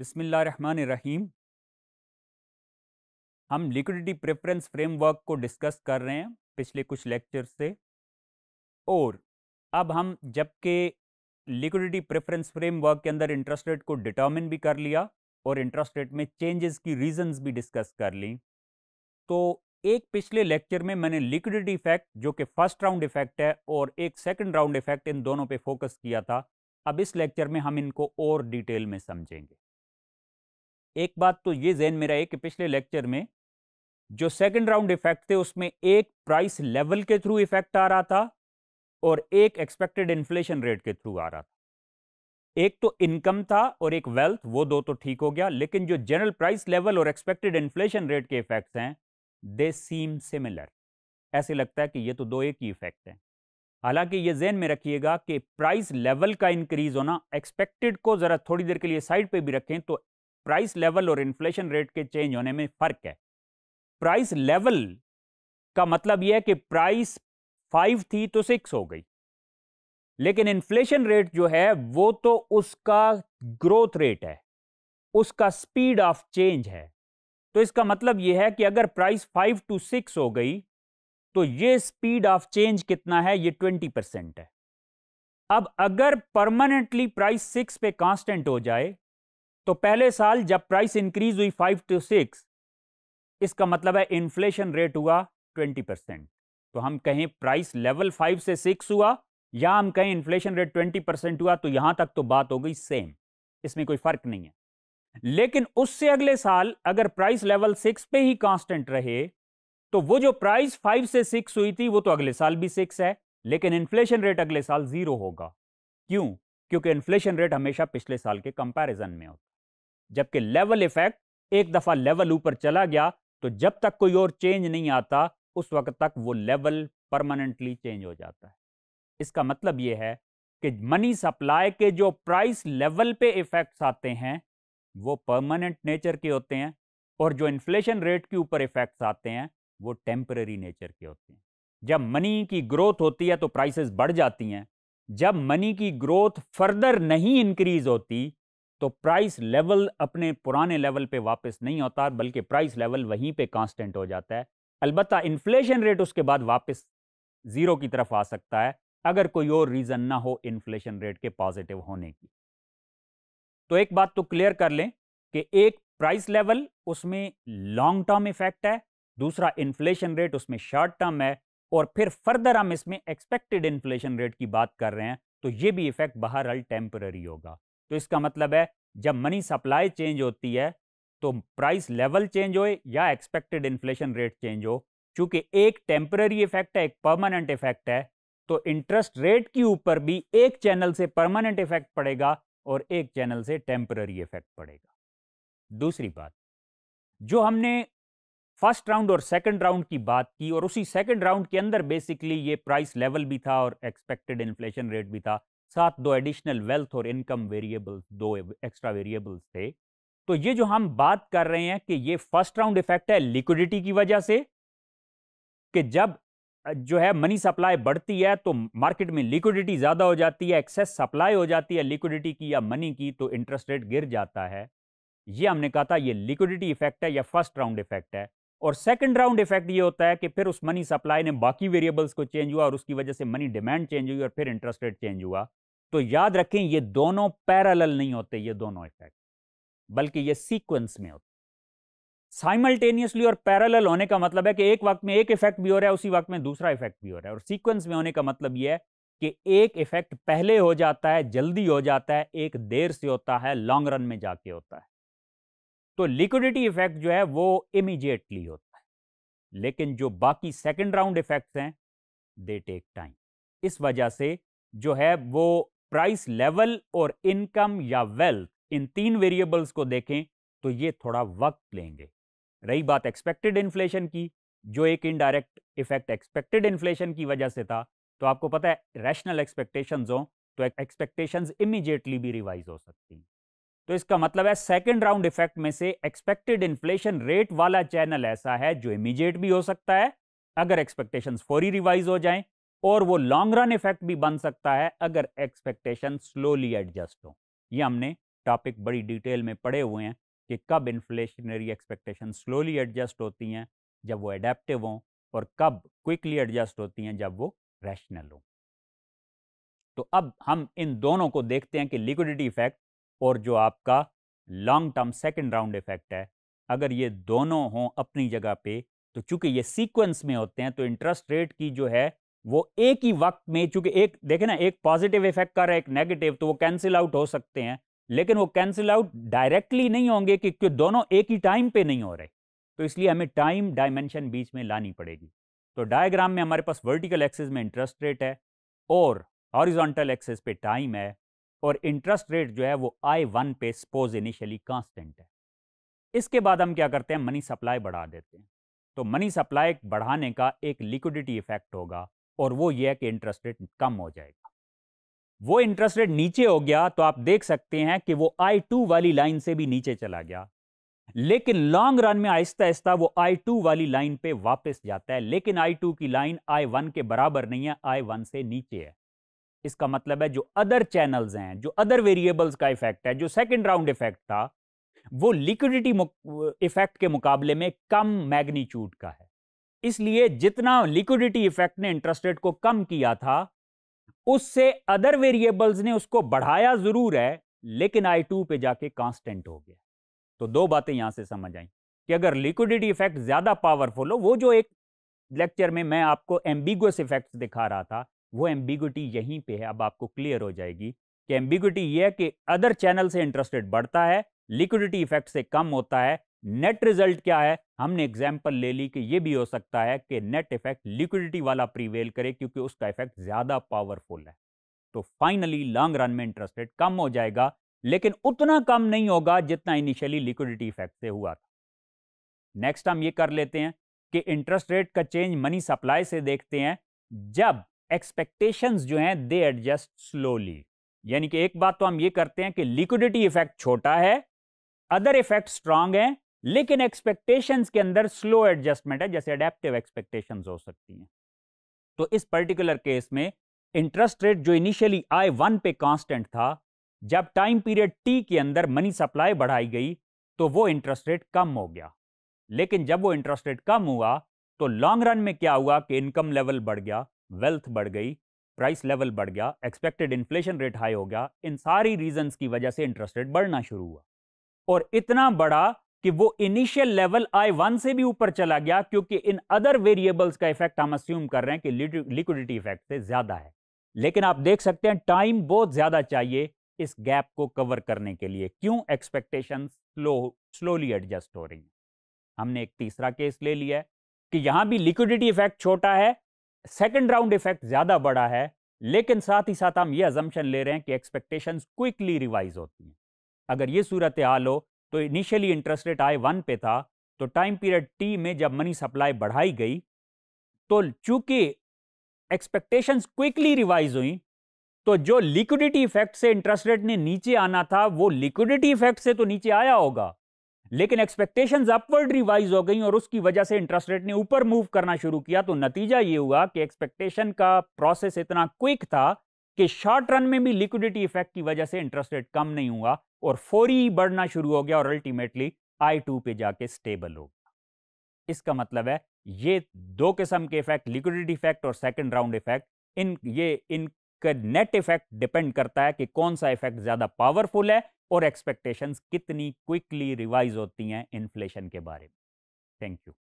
रहीम हम liquidity preference framework को discuss कर रहे हैं पिछले कुछ लेक्चर से और अब हम जबकि लिक्विडिटी प्रेफरेंस फ्रेमवर्क के अंदर इंटरेस्ट रेट को डिटर्मिन भी कर लिया और इंटरेस्ट रेट में चेंजेस की रीजंस भी डिस्कस कर ली तो एक पिछले लेक्चर में मैंने लिक्विडिटी इफेक्ट जो कि फर्स्ट राउंड इफेक्ट है और एक सेकेंड राउंड इफेक्ट इन दोनों पर फोकस किया था अब इस लेक्चर में हम इनको और डिटेल में समझेंगे एक बात तो ये जहन में रहे कि पिछले लेक्चर में जो सेकंड राउंड इफेक्ट थे उसमें एक प्राइस लेवल के थ्रू इफेक्ट आ रहा था और एक एक्सपेक्टेड इन्फ्लेशन रेट के थ्रू आ रहा था एक तो इनकम था और एक वेल्थ वो दो तो ठीक हो गया लेकिन जो जनरल प्राइस लेवल और एक्सपेक्टेड इन्फ्लेशन रेट के इफेक्ट्स हैं दे सीम सिमिलर ऐसे लगता है कि ये तो दो एक ही इफेक्ट हैं हालांकि ये जहन में रखिएगा कि प्राइस लेवल का इंक्रीज होना एक्सपेक्टेड को ज़रा थोड़ी देर के लिए साइड पे भी रखें तो प्राइस लेवल और इन्फ्लेशन रेट के चेंज होने में फ़र्क है प्राइस लेवल का मतलब यह है कि प्राइस फाइव थी तो सिक्स हो गई लेकिन इन्फ्लेशन रेट जो है वो तो उसका ग्रोथ रेट है उसका स्पीड ऑफ चेंज है तो इसका मतलब यह है कि अगर प्राइस फाइव टू सिक्स हो गई तो ये स्पीड ऑफ चेंज कितना है ये ट्वेंटी परसेंट है अब अगर परमानेंटली प्राइस सिक्स पे कांस्टेंट हो जाए तो पहले साल जब प्राइस इंक्रीज हुई फाइव टू सिक्स इसका मतलब है इन्फ्लेशन रेट हुआ ट्वेंटी परसेंट तो हम कहें प्राइस लेवल फाइव से सिक्स हुआ या हम कहें इन्फ्लेशन रेट ट्वेंटी परसेंट हुआ तो यहां तक तो बात हो गई सेम इसमें कोई फर्क नहीं है लेकिन उससे अगले साल अगर प्राइस लेवल सिक्स पे ही कांस्टेंट रहे तो वो जो प्राइस फाइव से सिक्स हुई थी वो तो अगले साल भी सिक्स है लेकिन इन्फ्लेशन रेट अगले साल जीरो होगा क्यों क्योंकि इन्फ्लेशन रेट हमेशा पिछले साल के कंपैरिजन में होता जबकि लेवल इफेक्ट एक दफ़ा लेवल ऊपर चला गया तो जब तक कोई और चेंज नहीं आता उस वक्त तक वो लेवल परमानेंटली चेंज हो जाता है इसका मतलब ये है कि मनी सप्लाई के जो प्राइस लेवल पे इफ़ेक्ट्स आते हैं वो परमानेंट नेचर के होते हैं और जो इन्फ्लेशन रेट के ऊपर इफ़ेक्ट्स आते हैं वो टेम्प्रेरी नेचर के होते हैं जब मनी की ग्रोथ होती है तो प्राइसेस बढ़ जाती हैं जब मनी की ग्रोथ फर्दर नहीं इंक्रीज होती तो प्राइस लेवल अपने पुराने लेवल पे वापस नहीं होता बल्कि प्राइस लेवल वहीं पे कांस्टेंट हो जाता है अलबत् इन्फ्लेशन रेट उसके बाद वापस ज़ीरो की तरफ आ सकता है अगर कोई और रीज़न ना हो इन्फ्लेशन रेट के पॉजिटिव होने की तो एक बात तो क्लियर कर लें कि एक प्राइस लेवल उसमें लॉन्ग टर्म इफेक्ट है दूसरा इन्फ्लेशन रेट उसमें शॉर्ट टर्म है और फिर फर्दर हम इसमें एक्सपेक्टेड इन्फ्लेशन रेट की बात कर रहे हैं तो ये भी इफेक्ट बहरहाल टेम्पररी होगा तो इसका मतलब है जब मनी सप्लाई चेंज होती है तो प्राइस लेवल चेंज होए या एक्सपेक्टेड इन्फ्लेशन रेट चेंज हो चूंकि एक टेम्पररी इफेक्ट है एक परमानेंट इफेक्ट है तो इंटरेस्ट रेट के ऊपर भी एक चैनल से परमानेंट इफेक्ट पड़ेगा और एक चैनल से टेम्पररी इफेक्ट पड़ेगा दूसरी बात जो हमने फर्स्ट राउंड और सेकंड राउंड की बात की और उसी सेकंड राउंड के अंदर बेसिकली ये प्राइस लेवल भी था और एक्सपेक्टेड इन्फ्लेशन रेट भी था साथ दो एडिशनल वेल्थ और इनकम वेरिएबल्स दो एक्स्ट्रा वेरिएबल्स थे तो ये जो हम बात कर रहे हैं कि ये फर्स्ट राउंड इफेक्ट है लिक्विडिटी की वजह से कि जब जो है मनी सप्लाई बढ़ती है तो मार्केट में लिक्विडिटी ज़्यादा हो जाती है एक्सेस सप्लाई हो जाती है लिक्विडिटी की या मनी की तो इंटरेस्ट रेट गिर जाता है ये हमने कहा था ये लिक्विडिटी इफेक्ट है या फर्स्ट राउंड इफेक्ट है और सेकंड राउंड इफेक्ट ये होता है कि फिर उस मनी सप्लाई ने बाकी वेरिएबल्स को चेंज हुआ और उसकी वजह से मनी डिमांड चेंज हुई और फिर इंटरेस्ट रेट चेंज हुआ तो याद रखें ये दोनों पैरेलल नहीं होते ये दोनों इफेक्ट बल्कि ये सीक्वेंस में होते साइमल्टेनियसली और पैरेलल होने का मतलब है कि एक वक्त में एक इफेक्ट भी हो रहा है उसी वक्त में दूसरा इफेक्ट भी हो रहा है और सीक्वेंस में होने का मतलब यह है कि एक इफेक्ट पहले हो जाता है जल्दी हो जाता है एक देर से होता है लॉन्ग रन में जाके होता है तो लिक्विडिटी इफेक्ट जो है वो इमीडिएटली होता है लेकिन जो बाकी सेकेंड राउंड इफेक्ट हैं दे टेक टाइम इस वजह से जो है वो प्राइस लेवल और इनकम या वेल्थ इन तीन वेरिएबल्स को देखें तो ये थोड़ा वक्त लेंगे रही बात एक्सपेक्टेड इन्फ्लेशन की जो एक इनडायरेक्ट इफेक्ट एक्सपेक्टेड इन्फ्लेशन की वजह से था तो आपको पता है रैशनल एक्सपेक्टेशन हो तो एक्सपेक्टेशन इमीजिएटली भी रिवाइज हो सकती हैं तो इसका मतलब है सेकेंड राउंड इफेक्ट में से एक्सपेक्टेड इन्फ्लेशन रेट वाला चैनल ऐसा है जो इमीजिएट भी हो सकता है अगर एक्सपेक्टेशंस फोरी रिवाइज हो जाएं और वो लॉन्ग रन इफेक्ट भी बन सकता है अगर एक्सपेक्टेशन स्लोली एडजस्ट हो ये हमने टॉपिक बड़ी डिटेल में पढ़े हुए हैं कि कब इन्फ्लेशनरी एक्सपेक्टेशन स्लोली एडजस्ट होती हैं जब वो एडेप्टिव हों और कब क्विकली एडजस्ट होती हैं जब वो रैशनल हों तो अब हम इन दोनों को देखते हैं कि लिक्विडिटी इफेक्ट और जो आपका long term second round effect है अगर ये दोनों हों अपनी जगह पे तो चूंकि ये सीक्वेंस में होते हैं तो इंटरेस्ट रेट की जो है वो एक ही वक्त में चूंकि एक देखे ना एक पॉजिटिव इफेक्ट कर रहा है एक नेगेटिव तो वो कैंसिल आउट हो सकते हैं लेकिन वो कैंसिल आउट डायरेक्टली नहीं होंगे क्योंकि दोनों एक ही टाइम पे नहीं हो रहे तो इसलिए हमें टाइम डायमेंशन बीच में लानी पड़ेगी तो डायग्राम में हमारे पास वर्टिकल एक्सेस में इंटरेस्ट रेट है और हॉरिजोंटल एक्सेस पे टाइम है और इंटरेस्ट रेट जो है वो आई वन पे सपोज इनिशियली कांस्टेंट है इसके बाद हम क्या करते हैं मनी सप्लाई बढ़ा देते हैं तो मनी सप्लाई बढ़ाने का एक लिक्विडिटी इफेक्ट होगा और वो ये है कि इंटरेस्ट रेट कम हो जाएगा वो इंटरेस्ट रेट नीचे हो गया तो आप देख सकते हैं कि वो आई टू वाली लाइन से भी नीचे चला गया लेकिन लॉन्ग रन में आहिस्ता आहिस्ता वो आई टू वाली लाइन पे वापस जाता है लेकिन आई टू की लाइन आई वन के बराबर नहीं है आई वन से नीचे है इसका मतलब है जो अदर चैनल्स हैं जो अदर वेरिएबल्स का इफेक्ट है जो सेकंड राउंड इफेक्ट था वो लिक्विडिटी इफेक्ट के मुकाबले में कम मैग्नीट्यूड का है इसलिए जितना लिक्विडिटी इफेक्ट ने इंटरेस्ट रेट को कम किया था उससे अदर वेरिएबल्स ने उसको बढ़ाया जरूर है लेकिन आई टू पे जाके कांस्टेंट हो गया तो दो बातें यहां से समझ आई कि अगर लिक्विडिटी इफेक्ट ज्यादा पावरफुल हो वो जो एक लेक्चर में मैं आपको एम्बिगुअस इफेक्ट दिखा रहा था वो एम्बिगुटी यहीं पे है अब आपको क्लियर हो जाएगी कि एम्बिगुटी ये है कि अदर चैनल से इंटरेस्ट रेट बढ़ता है लिक्विडिटी इफेक्ट से कम होता है नेट रिजल्ट क्या है हमने एग्जाम्पल ले ली कि ये भी हो सकता है कि नेट इफेक्ट लिक्विडिटी वाला प्रीवेल करे क्योंकि उसका इफेक्ट ज़्यादा पावरफुल है तो फाइनली लॉन्ग रन में इंटरेस्ट रेट कम हो जाएगा लेकिन उतना कम नहीं होगा जितना इनिशियली लिक्विडिटी इफेक्ट से हुआ था नेक्स्ट हम ये कर लेते हैं कि इंटरेस्ट रेट का चेंज मनी सप्लाई से देखते हैं जब एक्सपेक्टेशंस जो हैं दे एडजस्ट स्लोली यानी कि एक बात तो हम ये करते हैं कि लिक्विडिटी इफेक्ट छोटा है अदर इफेक्ट स्ट्रांग हैं लेकिन एक्सपेक्टेशंस के अंदर स्लो एडजस्टमेंट है जैसे अडेप्टिव एक्सपेक्टेशंस हो सकती हैं तो इस पर्टिकुलर केस में इंटरेस्ट रेट जो इनिशियली आई वन पे कांस्टेंट था जब टाइम पीरियड टी के अंदर मनी सप्लाई बढ़ाई गई तो वो इंटरेस्ट रेट कम हो गया लेकिन जब वो इंटरेस्ट रेट कम हुआ तो लॉन्ग रन में क्या हुआ कि इनकम लेवल बढ़ गया वेल्थ बढ़ गई प्राइस लेवल बढ़ गया एक्सपेक्टेड इन्फ्लेशन रेट हाई हो गया इन सारी रीजंस की वजह से इंटरेस्ट रेट बढ़ना शुरू हुआ और इतना बड़ा कि वो इनिशियल लेवल आई वन से भी ऊपर चला गया क्योंकि इन अदर वेरिएबल्स का इफेक्ट हम अस्यूम कर रहे हैं कि लिक्विडिटी इफेक्ट से ज्यादा है लेकिन आप देख सकते हैं टाइम बहुत ज्यादा चाहिए इस गैप को कवर करने के लिए क्यों एक्सपेक्टेशन स्लो स्लोली एडजस्ट हो रही है हमने एक तीसरा केस ले लिया है कि यहां भी लिक्विडिटी इफेक्ट छोटा है सेकेंड राउंड इफेक्ट ज़्यादा बड़ा है लेकिन साथ ही साथ हम ये अजम्पन ले रहे हैं कि एक्सपेक्टेशंस क्विकली रिवाइज होती हैं अगर ये सूरत हाल हो तो initially interest rate I one पे था तो टाइम पीरियड टी में जब मनी सप्लाई बढ़ाई गई तो चूंकि एक्सपेक्टेशंस क्विकली रिवाइज हुई तो जो लिक्विडिटी इफेक्ट से इंटरेस्ट रेट ने नीचे आना था वो लिक्विडिटी इफेक्ट से तो नीचे आया होगा लेकिन एक्सपेक्टेशंस अपवर्ड रिवाइज हो गई और उसकी वजह से इंटरेस्ट रेट ने ऊपर मूव करना शुरू किया तो नतीजा ये हुआ कि एक्सपेक्टेशन का प्रोसेस इतना क्विक था कि शॉर्ट रन में भी लिक्विडिटी इफेक्ट की वजह से इंटरेस्ट रेट कम नहीं हुआ और फोरी e बढ़ना शुरू हो गया और अल्टीमेटली आई टू पे जाके स्टेबल हो गया इसका मतलब है ये दो किस्म के इफेक्ट लिक्विडिटी इफेक्ट और सेकेंड राउंड इफेक्ट इन ये इनका नेट इफेक्ट डिपेंड करता है कि कौन सा इफेक्ट ज़्यादा पावरफुल है और एक्सपेक्टेशंस कितनी क्विकली रिवाइज होती हैं इन्फ्लेशन के बारे में थैंक यू